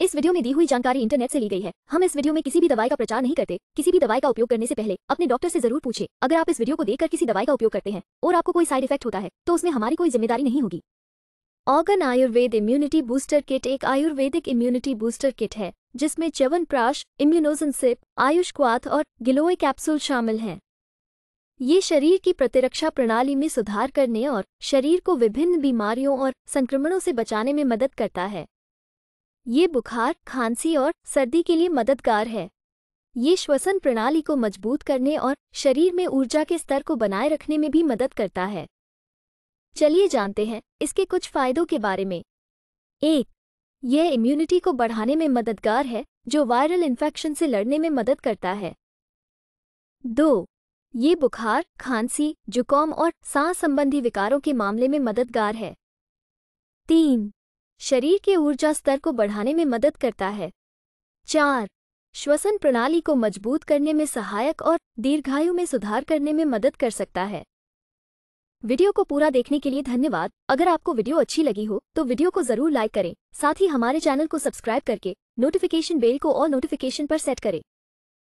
इस वीडियो में दी हुई जानकारी इंटरनेट से ली गई है हम इस वीडियो में किसी भी दवाई का प्रचार नहीं करते किसी भी दवाई का उपयोग करने से पहले अपने डॉक्टर से जरूर पूछे अगर आप इस वीडियो को देखकर किसी दवाई का उपयोग करते हैं और आपको कोई साइड इफेक्ट होता है तो उसमें हमारी कोई जिम्मेदारी नहीं होगी organ Ayurveda immunity booster kit एक आयुर्वेदिक इम्यूनिटी बूस्टर किट है जिसमें chyawanprash immunogen syrup Ayush kwath और गिलोय कैप्सूल शामिल हैं ये शरीर की प्रतिरक्षा प्रणाली में सुधार करने और शरीर को विभिन्न बीमारियों और संक्रमणों से बचाने में मदद करता है ये बुखार खांसी और सर्दी के लिए मददगार है ये श्वसन प्रणाली को मजबूत करने और शरीर में ऊर्जा के स्तर को बनाए रखने में भी मदद करता है चलिए जानते हैं इसके कुछ फायदों के बारे में एक यह इम्यूनिटी को बढ़ाने में मददगार है जो वायरल इन्फेक्शन से लड़ने में मदद करता है दो ये बुखार खांसी जुकाम और सांस संबंधी विकारों के मामले में मददगार है तीन शरीर के ऊर्जा स्तर को बढ़ाने में मदद करता है चार श्वसन प्रणाली को मजबूत करने में सहायक और दीर्घायु में सुधार करने में मदद कर सकता है वीडियो को पूरा देखने के लिए धन्यवाद अगर आपको वीडियो अच्छी लगी हो तो वीडियो को जरूर लाइक करें साथ ही हमारे चैनल को सब्सक्राइब करके नोटिफिकेशन बेल को और नोटिफिकेशन पर सेट करें